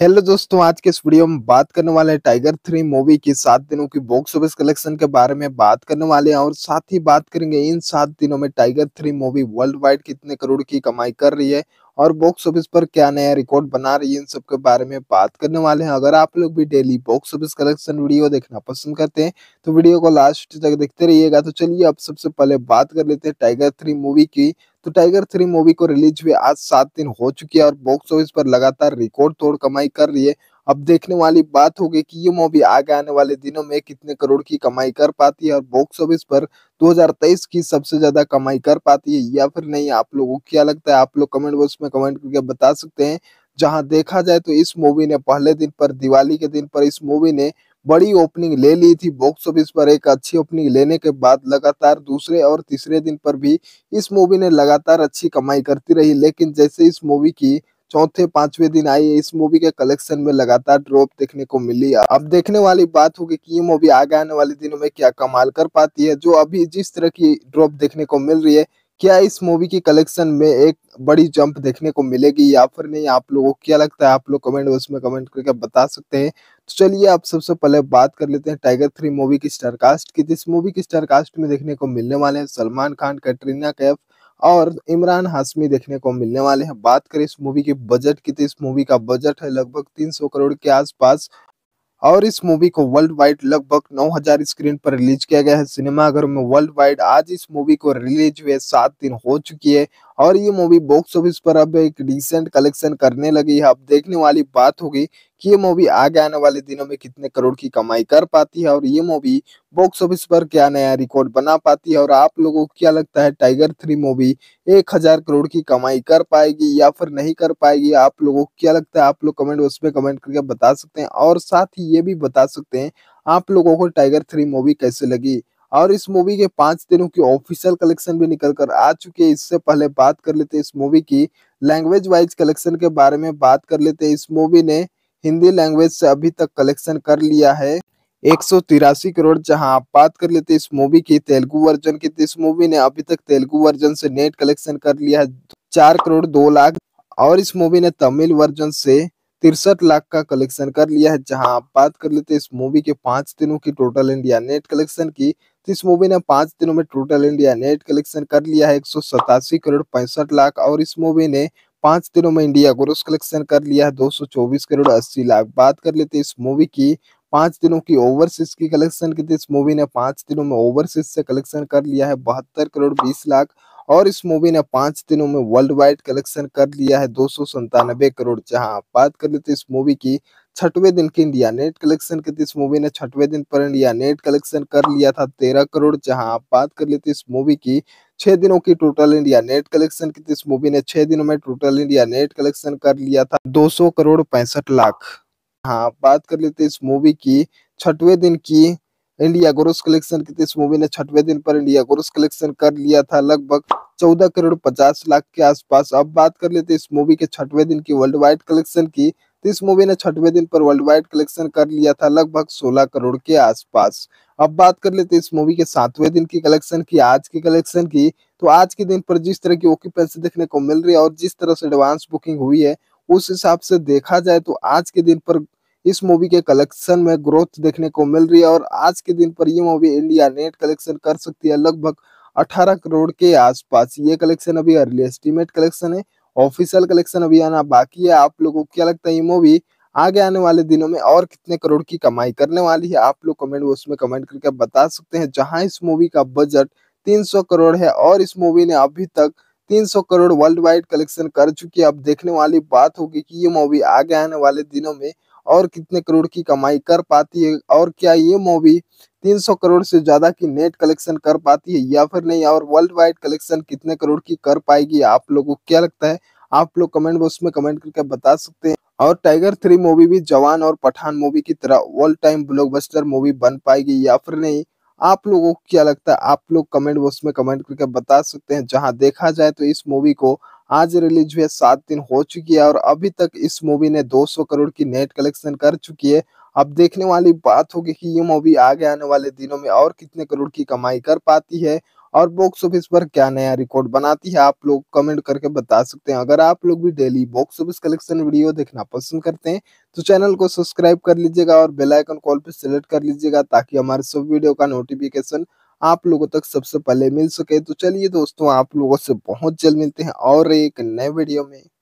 hello दोस्तों आज के इस वीडियो में बात करने वाले हैं टाइगर थ्री मूवी की सात दिनों की बॉक्स ऑफिस कलेक्शन के बारे में बात करने वाले हैं और साथ ही बात करेंगे इन सात दिनों में Tiger three movie world wide कितने करोड़ की कमाई कर रही है और बॉक्स ऑफिस पर क्या नया रिकॉर्ड बना रही है इन सब के बारे में बात करने वाले हैं अगर आप लोग भी daily box office collection video देखना पसंद करते हैं तो वीडियो को लास्ट तक देखते रहिएगा तो चलिए अब सबसे पहले बात कर लेते हैं टाइगर थ्री मूवी की तो टाइगर थ्री मूवी को रिलीज हुए आज सात दिन हो चुके हैं और बॉक्स ऑफिस पर लगातार रिकॉर्ड तोड़ कमाई कर रही है अब देखने वाली बात होगी कि ये मूवी आगे आने वाले दिनों में कितने करोड़ की कमाई कर पाती है और बॉक्स ऑफिस पर 2023 की सबसे ज्यादा कमाई कर पाती है या फिर नहीं आप लोगों को क्या लगता है आप लोग कमेंट बॉक्स में कमेंट करके बता सकते हैं जहां देखा जाए तो इस मूवी ने पहले दिन पर दिवाली के दिन पर इस मूवी ने बड़ी ओपनिंग ले ली थी बॉक्स ऑफिस पर एक अच्छी ओपनिंग लेने के बाद लगातार दूसरे और तीसरे दिन पर भी इस मूवी ने लगातार अच्छी कमाई करती रही लेकिन जैसे इस मूवी की चौथे पांचवे दिन आई इस मूवी के कलेक्शन में लगातार ड्रॉप देखने को मिली अब देखने वाली बात होगी कि ये मूवी आगे आने वाले दिनों में क्या कमाल कर पाती है जो अभी जिस तरह की ड्रॉप देखने को मिल रही है क्या इस मूवी की कलेक्शन में एक बड़ी जंप देखने को मिलेगी या फिर नहीं आप लोगों को क्या लगता है आप लोग कमेंट बॉक्स में कमेंट करके बता सकते हैं तो चलिए आप सबसे पहले बात कर लेते हैं टाइगर थ्री मूवी की स्टारकास्ट की जिस मूवी की स्टारकास्ट में देखने को मिलने वाले हैं सलमान खान कैटरीना कैफ और इमरान हाशमी देखने को मिलने वाले हैं बात करें इस मूवी के बजट की तो इस मूवी का बजट है लगभग 300 करोड़ के आसपास और इस मूवी को वर्ल्ड वाइड लगभग 9000 स्क्रीन पर रिलीज किया गया है सिनेमाघरों में वर्ल्ड वाइड आज इस मूवी को रिलीज हुए सात दिन हो चुकी है और ये मूवी बॉक्स ऑफिस पर अब एक डिसेंट कलेक्शन करने लगी है अब देखने वाली बात होगी कि ये मूवी आगे आने वाले दिनों में कितने करोड़ की कमाई कर पाती है और ये मूवी बॉक्स ऑफिस पर क्या नया रिकॉर्ड बना पाती है और आप लोगों को क्या लगता है टाइगर थ्री मूवी एक हजार करोड़ की कमाई कर पाएगी या फिर नहीं कर पाएगी आप लोगों को क्या लगता है आप लोग कमेंट बॉक्स में कमेंट करके बता सकते हैं और साथ ही ये भी बता सकते हैं आप लोगों को टाइगर थ्री मूवी कैसे लगी और इस मूवी के पांच दिनों की ऑफिशियल कलेक्शन भी निकल कर आ चुकी है इससे पहले बात कर लेते हैं इस मूवी की लैंग्वेज वाइज कलेक्शन के बारे में बात कर लेते हैं इस मूवी ने हिंदी लैंग्वेज से अभी तक कलेक्शन कर लिया है एक करोड़ जहां आप बात कर लेते इस मूवी की तेलुगु वर्जन की तो इस मूवी ने अभी तक तेलुगु वर्जन से नेट कलेक्शन कर लिया है चार करोड़ दो लाख और इस मूवी ने तमिल वर्जन से तिरसठ लाख का कलेक्शन कर लिया है जहां आप बात कर लेते इस मूवी के पांच दिनों की टोटल इंडिया नेट कलेक्शन की इस मूवी ने पांच दिनों में टोटल इंडिया नेट कलेक्शन कर लिया है एक करोड़ पैंसठ लाख और इस मूवी ने पांच दिनों में इंडिया ग्रोस कलेक्शन कर लिया है दो करोड़ अस्सी लाख बात कर लेते इस मूवी की पांच दिनों की ओवरसीज की कलेक्शन की थी इस मूवी ने पांच दिनों में ओवरसीज से कलेक्शन कर लिया है बहत्तर करोड़ बीस लाख और इस मूवी ने पांच दिनों में वर्ल्ड वाइड कलेक्शन कर लिया है दो करोड़ जहां बात कर लेते इस मूवी की छठवें दिन की इंडिया नेट कलेक्शन के इस मूवी ने छठवें दिन पर इंडिया नेट कलेक्शन कर लिया था तेरह करोड़ जहां आप बात कर लेते इस मूवी की छह दिनों की टोटल इंडिया नेट कलेक्शन की इस मूवी ने छह दिनों में टोटल इंडिया नेट कलेक्शन कर लिया था दो सौ करोड़ पैंसठ लाख हाँ बात कर लेते इस मूवी की छठवें दिन की इंडिया ग्रोस कलेक्शन की इस मूवी ने छठवें दिन पर इंडिया ग्रोस कलेक्शन कर लिया था लगभग चौदह करोड़ पचास लाख के आसपास अब बात कर लेते इस मूवी के छठवें दिन की वर्ल्ड वाइड कलेक्शन की तो इस मूवी ने छठवें दिन पर वर्ल्ड वाइड कलेक्शन कर लिया था लगभग 16 करोड़ के आसपास अब बात कर लेते इस मूवी के सातवें दिन की कलेक्शन की आज की कलेक्शन की तो आज के दिन पर जिस तरह की ऑक्यूपेंसी देखने को मिल रही है और जिस तरह से एडवांस बुकिंग हुई है उस हिसाब से देखा जाए तो आज के दिन पर इस मूवी के कलेक्शन में ग्रोथ देखने को मिल रही है और आज के दिन पर ये मूवी इंडिया नेट कलेक्शन कर सकती है लगभग 18 करोड़ के आसपास ये कलेक्शन अभी अर्ली एस्टिमेट कलेक्शन है ऑफिशियल कलेक्शन अभी आना बाकी है आप लोगों को क्या लगता है ये मूवी आगे आने वाले दिनों में और कितने करोड़ की कमाई करने वाली है आप लोग कमेंट बॉक्स में कमेंट करके बता सकते हैं जहां इस मूवी का बजट 300 करोड़ है और इस मूवी ने अभी तक 300 करोड़ वर्ल्ड वाइड कलेक्शन कर चुकी है अब देखने वाली बात होगी कि ये मूवी आगे आने वाले दिनों में और कितने करोड़ की कमाई कर पाती है और क्या ये मूवी 300 करोड़ से ज़्यादा की नेट कलेक्शन कर पाती है या फिर नहीं और वर्ल्ड वाइड कलेक्शन कितने करोड़ की कर पाएगी आप लोगों को क्या लगता है आप लोग कमेंट बॉक्स में कमेंट करके बता सकते हैं और टाइगर थ्री मूवी भी जवान और पठान मूवी की तरह ऑल टाइम ब्लॉकबस्टर मूवी बन पाएगी या फिर नहीं आप लोगों को क्या लगता है आप लोग कमेंट बॉक्स में कमेंट करके बता सकते हैं जहां देखा जाए तो इस मूवी को आज रिलीज हुए सात दिन हो चुकी है और अभी तक इस मूवी ने 200 करोड़ की नेट कलेक्शन कर चुकी है अब देखने वाली बात होगी कि ये मूवी आगे आने वाले दिनों में और कितने करोड़ की कमाई कर पाती है और बॉक्स ऑफिस पर क्या नया रिकॉर्ड बनाती है आप लोग कमेंट करके बता सकते हैं अगर आप लोग भी daily box office collection video देखना पसंद करते हैं तो चैनल को सब्सक्राइब कर लीजिएगा और बेल आइकन कॉल पर सिलेक्ट कर लीजिएगा ताकि हमारे सब वीडियो का नोटिफिकेशन आप लोगों तक सबसे पहले मिल सके तो चलिए दोस्तों आप लोगों से बहुत जल्द मिलते हैं और एक नए वीडियो में